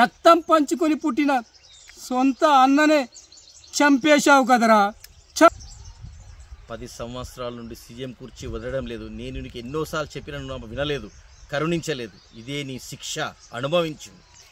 రక్తం పంచుకొని పుట్టిన సొంత అన్ననే చంపేశావు కదరా పది సంవత్సరాల నుండి సీఎం కుర్చీ వదలడం లేదు నేను నీకు ఎన్నోసార్లు చెప్పిన వినలేదు కరుణించలేదు ఇదే నీ శిక్ష అనుభవించింది